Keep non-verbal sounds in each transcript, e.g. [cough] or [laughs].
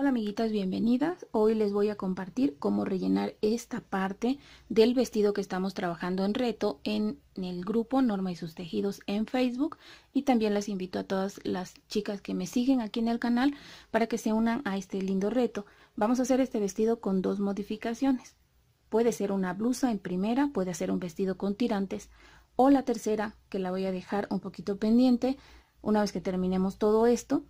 Hola amiguitas, bienvenidas. Hoy les voy a compartir cómo rellenar esta parte del vestido que estamos trabajando en reto en el grupo Norma y sus tejidos en Facebook y también las invito a todas las chicas que me siguen aquí en el canal para que se unan a este lindo reto. Vamos a hacer este vestido con dos modificaciones. Puede ser una blusa en primera, puede ser un vestido con tirantes o la tercera que la voy a dejar un poquito pendiente una vez que terminemos todo esto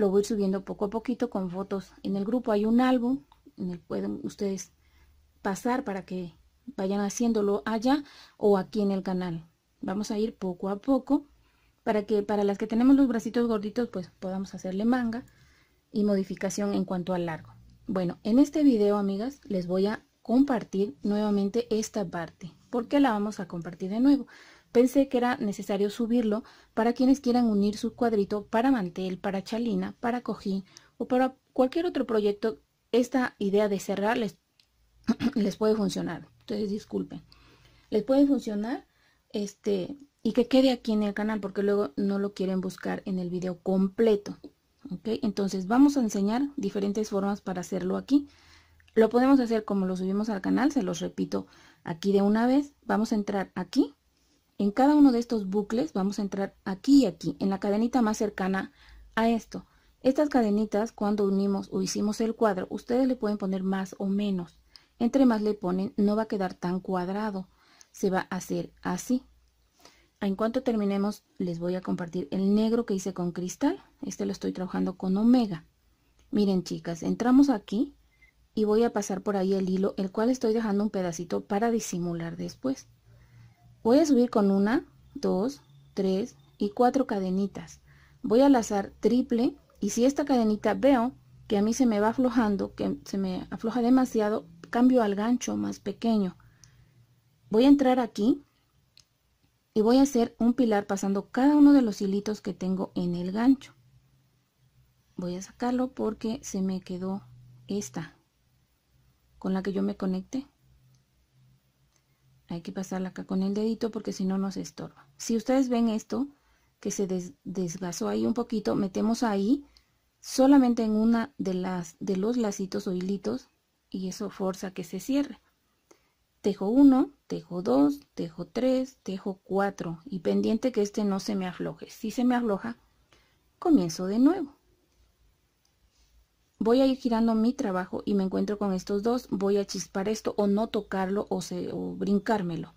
lo voy subiendo poco a poquito con fotos. En el grupo hay un álbum en el pueden ustedes pasar para que vayan haciéndolo allá o aquí en el canal. Vamos a ir poco a poco para que para las que tenemos los bracitos gorditos pues podamos hacerle manga y modificación en cuanto al largo. Bueno, en este video amigas les voy a compartir nuevamente esta parte porque la vamos a compartir de nuevo. Pensé que era necesario subirlo para quienes quieran unir su cuadrito para mantel, para chalina, para cojín o para cualquier otro proyecto. Esta idea de cerrarles [clears throat] les, puede funcionar. Entonces, disculpen. Les puede funcionar este, y que quede aquí en el canal porque luego no lo quieren buscar en el video completo. Entonces, vamos a enseñar diferentes formas para hacerlo aquí. Lo podemos hacer como lo subimos al canal, se los repito aquí de una vez. Vamos a entrar aquí en cada uno de estos bucles vamos a entrar aquí y aquí, en la cadenita más cercana a esto. Estas cadenitas, cuando unimos o hicimos el cuadro, ustedes le pueden poner más o menos. Entre más le ponen, no va a quedar tan cuadrado. Se va a hacer así. En cuanto terminemos, les voy a compartir el negro que hice con cristal. Este lo estoy trabajando con omega. Miren, chicas, entramos aquí y voy a pasar por ahí el hilo, el cual estoy dejando un pedacito para disimular después. Voy a subir con una, dos, tres y cuatro cadenitas. Voy a azar triple y si esta cadenita veo que a mí se me va aflojando, que se me afloja demasiado, cambio al gancho más pequeño. Voy a entrar aquí y voy a hacer un pilar pasando cada uno de los hilitos que tengo en el gancho. Voy a sacarlo porque se me quedó esta con la que yo me conecté. Hay que pasarla acá con el dedito porque si no nos estorba. Si ustedes ven esto, que se desgazó ahí un poquito, metemos ahí solamente en una de, las, de los lacitos o hilitos y eso forza que se cierre. Tejo 1, tejo 2, tejo 3, tejo 4 y pendiente que este no se me afloje. Si se me afloja, comienzo de nuevo voy a ir girando mi trabajo y me encuentro con estos dos, voy a chispar esto o no tocarlo o, se, brincármelo.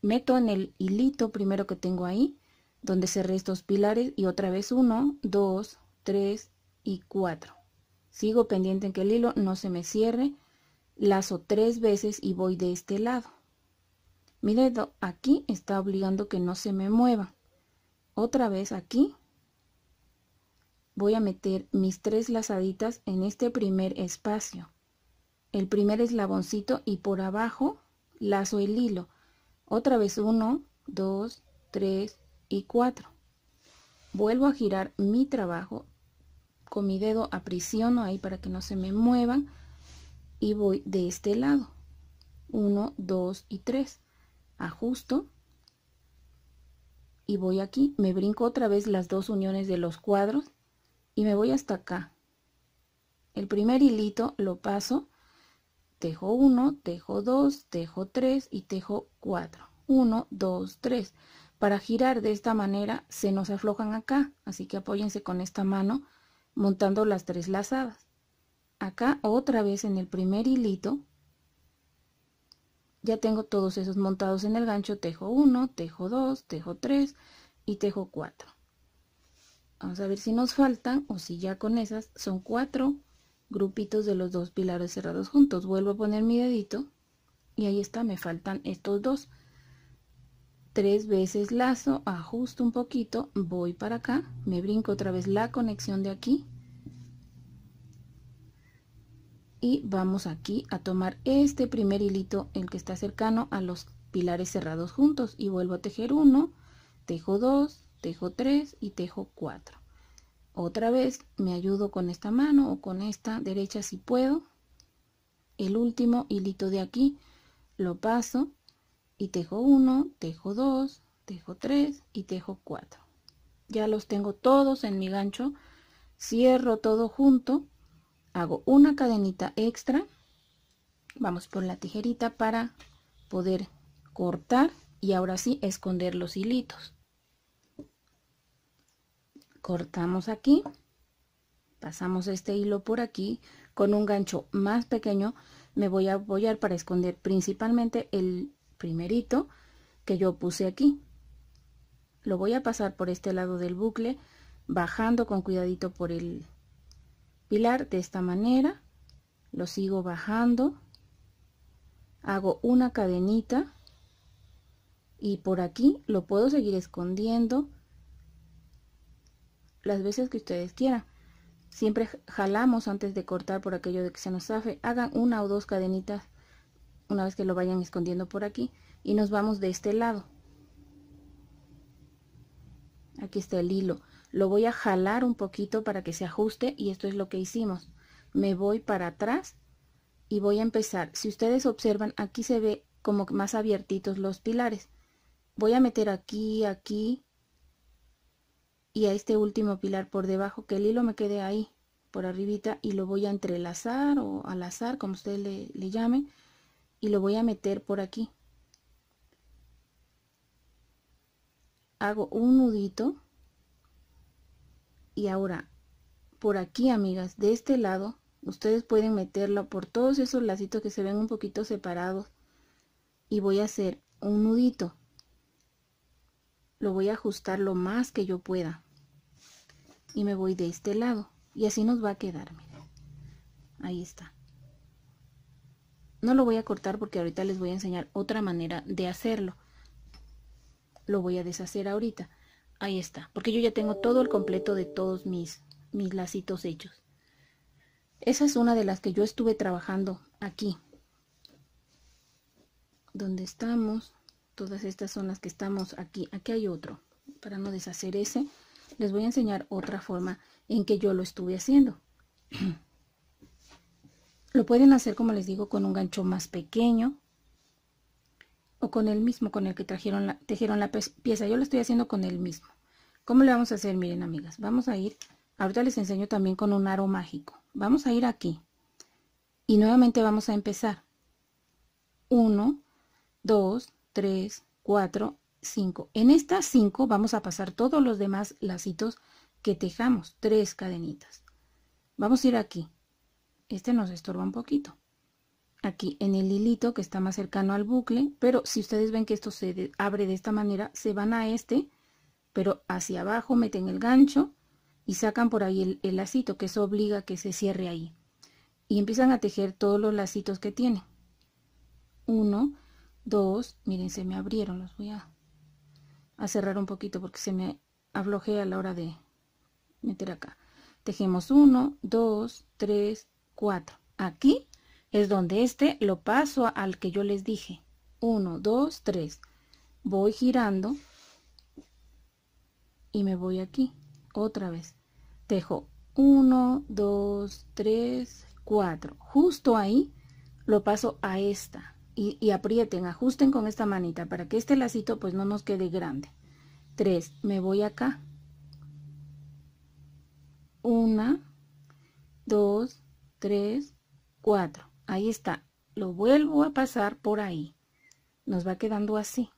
Meto en el hilito primero que tengo ahí, donde cerré estos pilares y otra vez uno, dos, tres y cuatro. Sigo pendiente en que el hilo no se me cierre, lazo tres veces y voy de este lado. Mi dedo aquí está obligando que no se me mueva. Otra vez aquí voy a meter mis tres lazaditas en este primer espacio el primer eslaboncito y por abajo lazo el hilo otra vez 1 2 3 y 4 vuelvo a girar mi trabajo con mi dedo aprisiono ahí para que no se me muevan y voy de este lado 1 2 y 3 ajusto y voy aquí me brinco otra vez las dos uniones de los cuadros y me voy hasta acá. El primer hilito lo paso, tejo 1, tejo 2, tejo 3 y tejo 4. 1, 2, 3. Para girar de esta manera se nos aflojan acá, así que apóyense con esta mano montando las tres lazadas. Acá otra vez en el primer hilito ya tengo todos esos montados en el gancho, tejo 1, tejo 2, tejo 3 y tejo 4. Vamos a ver si nos faltan o si ya con esas son cuatro grupitos de los dos pilares cerrados juntos. Vuelvo a poner mi dedito y ahí está, me faltan estos dos. Tres veces lazo, ajusto un poquito, voy para acá, me brinco otra vez la conexión de aquí. Y vamos aquí a tomar este primer hilito, el que está cercano a los pilares cerrados juntos. Y vuelvo a tejer uno, tejo dos, tejo 3 y tejo 4 otra vez me ayudo con esta mano o con esta derecha si puedo el último hilito de aquí lo paso y tejo 1 tejo 2 tejo 3 y tejo 4 ya los tengo todos en mi gancho cierro todo junto hago una cadenita extra vamos por la tijerita para poder cortar y ahora sí esconder los hilitos cortamos aquí, pasamos este hilo por aquí, con un gancho más pequeño me voy a apoyar para esconder principalmente el primerito que yo puse aquí. Lo voy a pasar por este lado del bucle, bajando con cuidadito por el pilar de esta manera, lo sigo bajando, hago una cadenita y por aquí lo puedo seguir escondiendo las veces que ustedes quieran. Siempre jalamos antes de cortar por aquello de que se nos safe Hagan una o dos cadenitas una vez que lo vayan escondiendo por aquí. Y nos vamos de este lado. Aquí está el hilo. Lo voy a jalar un poquito para que se ajuste y esto es lo que hicimos. Me voy para atrás y voy a empezar. Si ustedes observan, aquí se ve como más abiertitos los pilares. Voy a meter aquí, aquí, y a este último pilar por debajo, que el hilo me quede ahí, por arribita, y lo voy a entrelazar o al azar, como ustedes le, le llamen, y lo voy a meter por aquí. Hago un nudito, y ahora, por aquí, amigas, de este lado, ustedes pueden meterlo por todos esos lacitos que se ven un poquito separados, y voy a hacer un nudito lo voy a ajustar lo más que yo pueda y me voy de este lado y así nos va a quedar ahí está no lo voy a cortar porque ahorita les voy a enseñar otra manera de hacerlo lo voy a deshacer ahorita ahí está porque yo ya tengo todo el completo de todos mis mis lacitos hechos esa es una de las que yo estuve trabajando aquí donde estamos todas estas son las que estamos aquí aquí hay otro para no deshacer ese les voy a enseñar otra forma en que yo lo estuve haciendo [clears throat] lo pueden hacer como les digo con un gancho más pequeño o con el mismo con el que trajeron la, la pieza yo lo estoy haciendo con el mismo ¿Cómo le vamos a hacer? Miren, amigas, vamos a ir, ahorita les enseño también con un aro mágico. Vamos a ir aquí y nuevamente vamos a empezar. Uno, dos. 3, 4, 5. En estas 5 vamos a pasar todos los demás lacitos que tejamos, 3 cadenitas. Vamos a ir aquí. Este nos estorba un poquito. Aquí en el hilito que está más cercano al bucle, pero si ustedes ven que esto se abre de esta manera, se van a este, pero hacia abajo meten el gancho y sacan por ahí el, lacito, que eso obliga a que se cierre ahí. Y empiezan a tejer todos los lacitos que tienen. 1, Dos, miren, se me abrieron, los voy a, cerrar un poquito porque se me aflojé a la hora de meter acá. Tejemos uno, dos, tres, cuatro, Aquí es donde este lo paso al que yo les dije. uno, dos, tres, Voy girando y me voy aquí. Otra vez. Tejo uno, dos, tres, cuatro, Justo ahí lo paso a esta y, aprieten, ajusten con esta manita para que este lacito pues no nos quede grande. 3, me voy acá. Una, 2, tres, cuatro. Ahí está. Lo vuelvo a pasar por ahí. Nos va quedando así.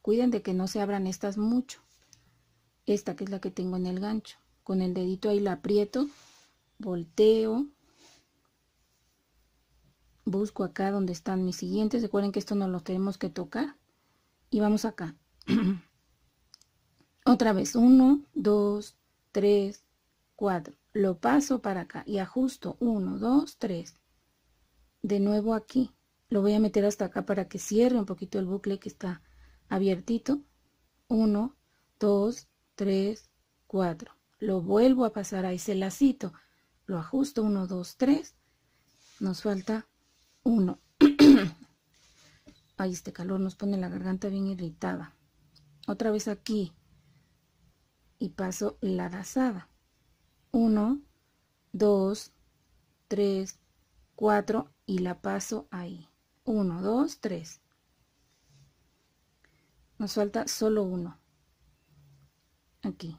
Cuiden de que no se abran estas mucho. Esta que es la que tengo en el gancho. Con el dedito ahí la aprieto, volteo, busco acá donde están mis siguientes recuerden que esto no lo tenemos que tocar y vamos acá [clears throat] otra vez 1 2 3 4 lo paso para acá y ajusto 1 2 3 de nuevo aquí lo voy a meter hasta acá para que cierre un poquito el bucle que está abiertito 1 2 3 4 lo vuelvo a pasar a ese lacito lo ajusto 1 2 3 nos falta 1. [clears throat] Ay, este calor nos pone la garganta bien irritada. Otra vez aquí. Y paso la dazada 1, 2, 3, 4 y la paso ahí. 1, 2, 3. Nos falta solo uno. Aquí.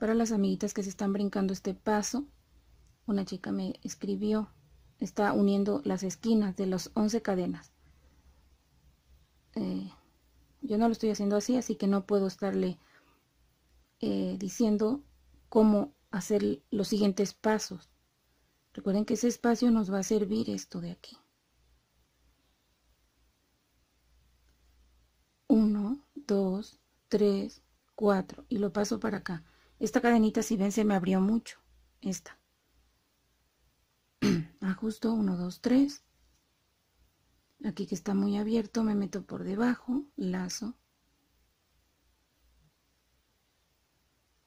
Para las amiguitas que se están brincando este paso, una chica me escribió, está uniendo las esquinas de las 11 cadenas. Eh, yo no lo estoy haciendo así, así que no puedo estarle eh, diciendo cómo hacer los siguientes pasos. Recuerden que ese espacio nos va a servir esto de aquí. 1, 2, 3, 4 y lo paso para acá. Esta cadenita, si ven, se me abrió mucho. Esta. [clears throat] Ajusto 1, 2, 3. Aquí que está muy abierto, me meto por debajo, lazo.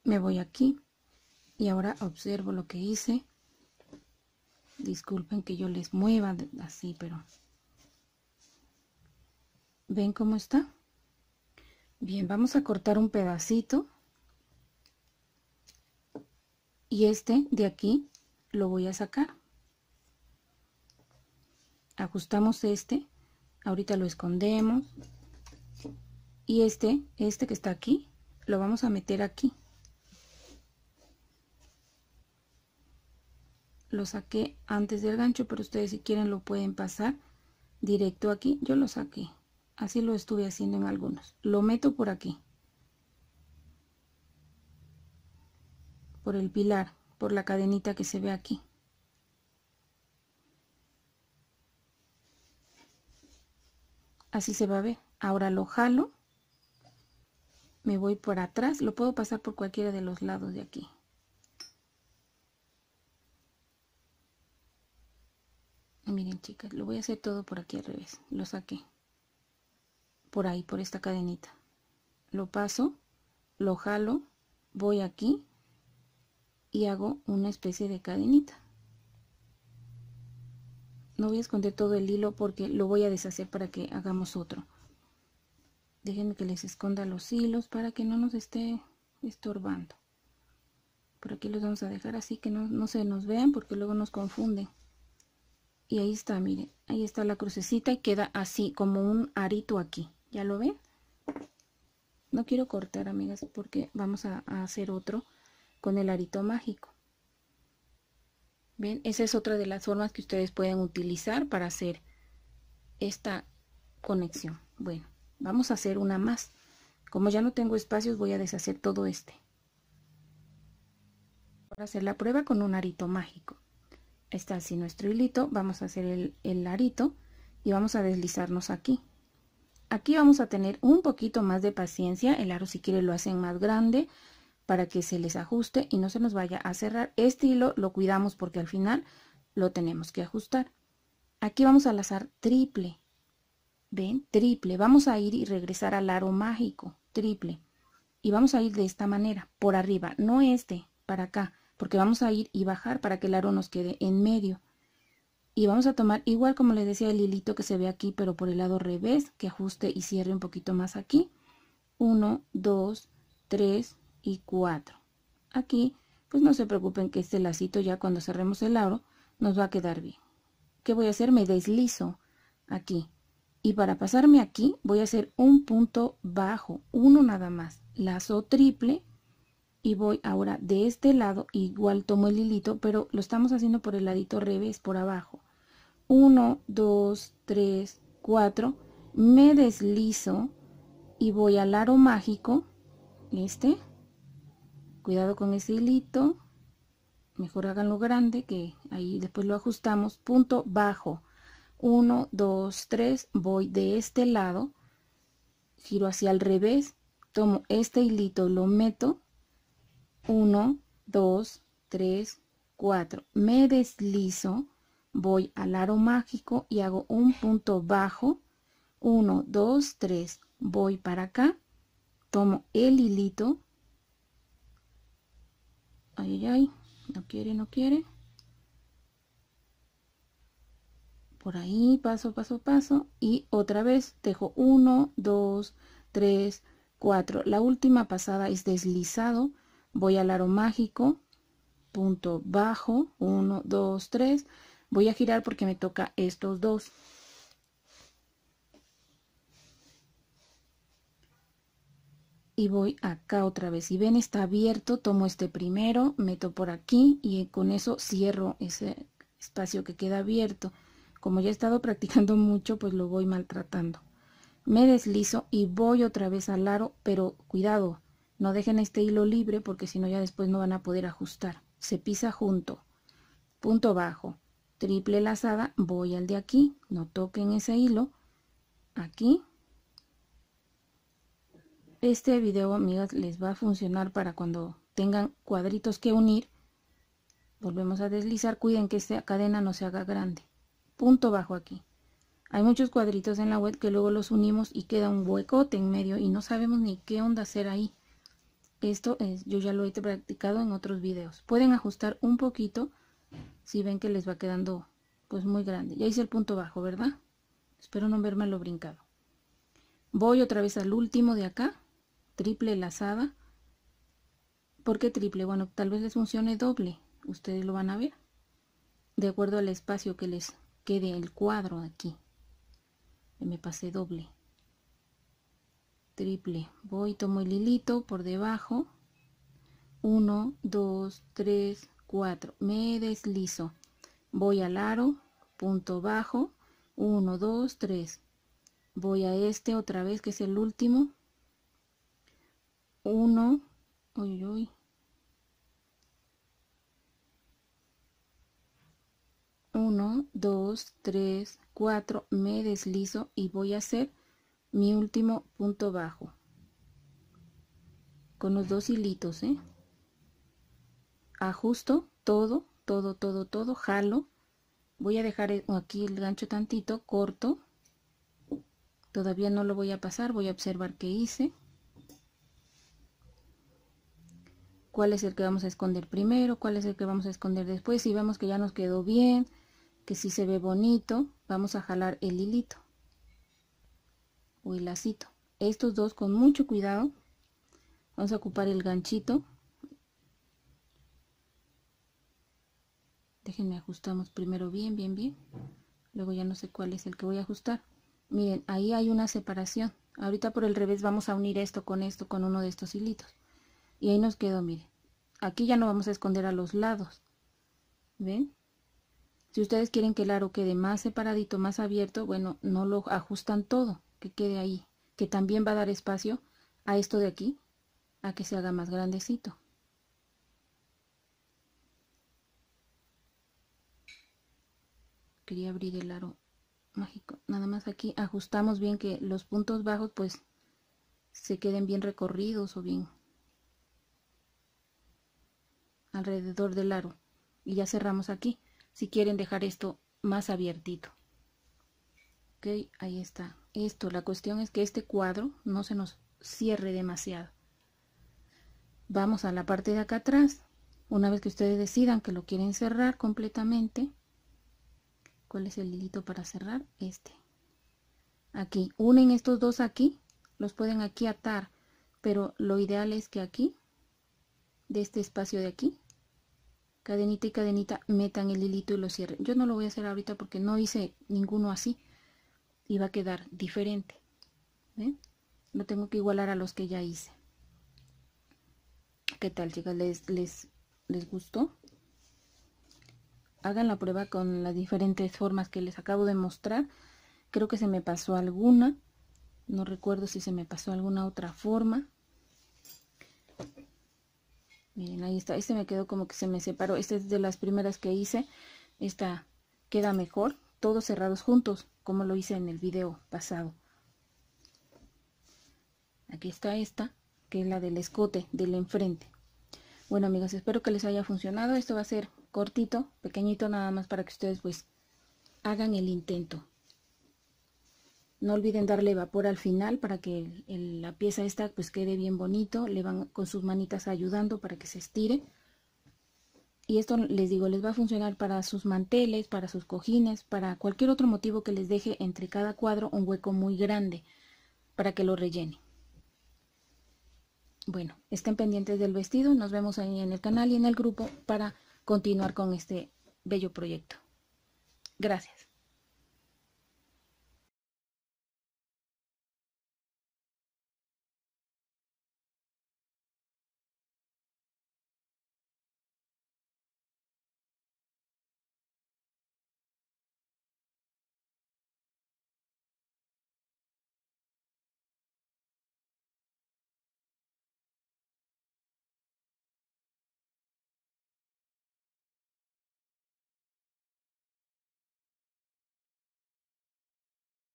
Me voy aquí y ahora observo lo que hice. Disculpen que yo les mueva así, pero... ¿Ven cómo está? Bien, vamos a cortar un pedacito y este de aquí lo voy a sacar ajustamos este ahorita lo escondemos y este este que está aquí lo vamos a meter aquí lo saqué antes del gancho pero ustedes si quieren lo pueden pasar directo aquí yo lo saqué así lo estuve haciendo en algunos lo meto por aquí por el pilar, por la cadenita que se ve aquí. Así se va a ver. Ahora lo jalo, me voy por atrás, lo puedo pasar por cualquiera de los lados de aquí. Miren chicas, lo voy a hacer todo por aquí al revés, lo saqué. Por ahí, por esta cadenita. Lo paso, lo jalo, voy aquí, y hago una especie de cadenita no voy a esconder todo el hilo porque lo voy a deshacer para que hagamos otro déjenme que les esconda los hilos para que no nos esté estorbando por aquí los vamos a dejar así que no, no se nos vean porque luego nos confunden y ahí está miren ahí está la crucecita y queda así como un arito aquí ya lo ven no quiero cortar amigas porque vamos a hacer otro con el arito mágico. bien Esa es otra de las formas que ustedes pueden utilizar para hacer esta conexión. Bueno, vamos a hacer una más. Como ya no tengo espacios, voy a deshacer todo este. Para hacer la prueba con un arito mágico. Está así nuestro hilito. Vamos a hacer el, el arito y vamos a deslizarnos aquí. Aquí vamos a tener un poquito más de paciencia. El aro si quiere lo hacen más grande para que se les ajuste y no se nos vaya a cerrar. Este hilo lo cuidamos porque al final lo tenemos que ajustar. Aquí vamos a azar triple. ¿Ven? Triple. Vamos a ir y regresar al aro mágico. Triple. Y vamos a ir de esta manera, por arriba. No este, para acá. Porque vamos a ir y bajar para que el aro nos quede en medio. Y vamos a tomar, igual como les decía, el hilito que se ve aquí, pero por el lado revés, que ajuste y cierre un poquito más aquí. uno dos tres y 4. Aquí, pues no se preocupen que este lacito ya cuando cerremos el aro nos va a quedar bien. ¿Qué voy a hacer? Me deslizo aquí. Y para pasarme aquí voy a hacer un punto bajo, uno nada más, lazo triple y voy ahora de este lado, igual tomo el hilito, pero lo estamos haciendo por el ladito revés, por abajo. 1, 2, 3, 4, me deslizo y voy al aro mágico, este, cuidado con ese hilito mejor háganlo grande que ahí después lo ajustamos punto bajo 1 2 3 voy de este lado giro hacia el revés tomo este hilito lo meto 1 2 3 4 me deslizo voy al aro mágico y hago un punto bajo 1 2 3 voy para acá tomo el hilito no quiere, no quiere. Por ahí, paso, paso, paso. Y otra vez dejo 1, 2, 3, 4. La última pasada es deslizado. Voy al aro mágico, punto bajo, 1, 2, 3. Voy a girar porque me toca estos dos. y voy acá otra vez. Si ven, está abierto, tomo este primero, meto por aquí y con eso cierro ese espacio que queda abierto. Como ya he estado [laughs] practicando mucho, pues lo voy maltratando. Me deslizo y voy otra vez al aro, pero cuidado, no dejen este hilo libre porque si no ya después no van a poder ajustar. Se pisa junto, punto bajo, triple lazada, voy al de aquí, no toquen ese hilo, aquí, este video, amigas, les va a funcionar para cuando tengan cuadritos que unir. Volvemos a deslizar, cuiden que esta cadena no se haga grande. Punto bajo aquí. Hay muchos cuadritos en la web que luego los unimos y queda un huecote en medio y no sabemos ni qué onda hacer ahí. Esto es, yo ya lo he practicado en otros videos. Pueden ajustar un poquito si ven que les va quedando pues muy grande. Ya hice el punto bajo, ¿verdad? Espero no verme lo brincado. Voy otra vez al último de acá triple lazada. porque triple? Bueno, tal vez les funcione doble, ustedes lo van a ver, de acuerdo al espacio que les quede el cuadro aquí. Me pasé doble, triple, voy, tomo el hilito por debajo, 1, 2, 3, 4, me deslizo, voy al aro, punto bajo, 1, 2, 3, voy a este otra vez que es el último, 1, uy, uy. Uno, dos, tres, cuatro, me deslizo y voy a hacer mi último punto bajo con los dos hilitos, ¿eh? Ajusto todo, todo, todo, todo, jalo. Voy a dejar e, aquí el gancho tantito, corto. Todavía no lo voy a pasar, voy a observar qué hice. cuál es el que vamos a esconder primero, cuál es el que vamos a esconder después. Si vemos que ya nos quedó bien, que si sí se ve bonito, vamos a jalar el hilito o el lacito. Estos dos con mucho cuidado. Vamos a ocupar el ganchito. Déjenme ajustamos primero bien, bien, bien. Luego ya no sé cuál es el que voy a ajustar. Miren, ahí hay una separación. Ahorita por el revés vamos a unir esto con esto, con uno de estos hilitos. Y ahí nos quedó, miren. Aquí ya no vamos a esconder a los lados. ¿Ven? Si ustedes quieren que el aro quede más separadito, más abierto, bueno, no lo ajustan todo, que quede ahí. Que también va a dar espacio a esto de aquí, a que se haga más grandecito. Quería abrir el aro mágico. Nada más aquí ajustamos bien que los puntos bajos pues se queden bien recorridos o bien alrededor del aro. Y ya cerramos aquí, si quieren dejar esto más abiertito. Ok, ahí está. Esto, la cuestión es que este cuadro no se nos cierre demasiado. Vamos a la parte de acá atrás. Una vez que ustedes decidan que lo quieren cerrar completamente, ¿cuál es el hilito para cerrar? Este. Aquí, unen estos dos aquí, los pueden aquí atar, pero lo ideal es que aquí, de este espacio de aquí, cadenita y cadenita metan el hilito y lo cierren yo no lo voy a hacer ahorita porque no hice ninguno así y va a quedar diferente ¿eh? lo tengo que igualar a los que ya hice ¿qué tal chicas? les, les gustó? hagan la prueba con las diferentes formas que les acabo de mostrar creo que se me pasó alguna no recuerdo si se me pasó alguna otra forma Miren, ahí está. Este me quedó como que se me separó. Este es de las primeras que hice. Esta queda mejor. Todos cerrados juntos, como lo hice en el video pasado. Aquí está esta, que es la del escote, del enfrente. Bueno, amigos, espero que les haya funcionado. Esto va a ser cortito, pequeñito, nada más para que ustedes pues hagan el intento. No olviden darle vapor al final para que la pieza esta pues quede bien bonito. Le van con sus manitas ayudando para que se estire. Y esto les digo, les va a funcionar para sus manteles, para sus cojines, para cualquier otro motivo que les deje entre cada cuadro un hueco muy grande para que lo rellene. Bueno, estén pendientes del vestido. Nos vemos ahí en el canal y en el grupo para continuar con este bello proyecto. Gracias.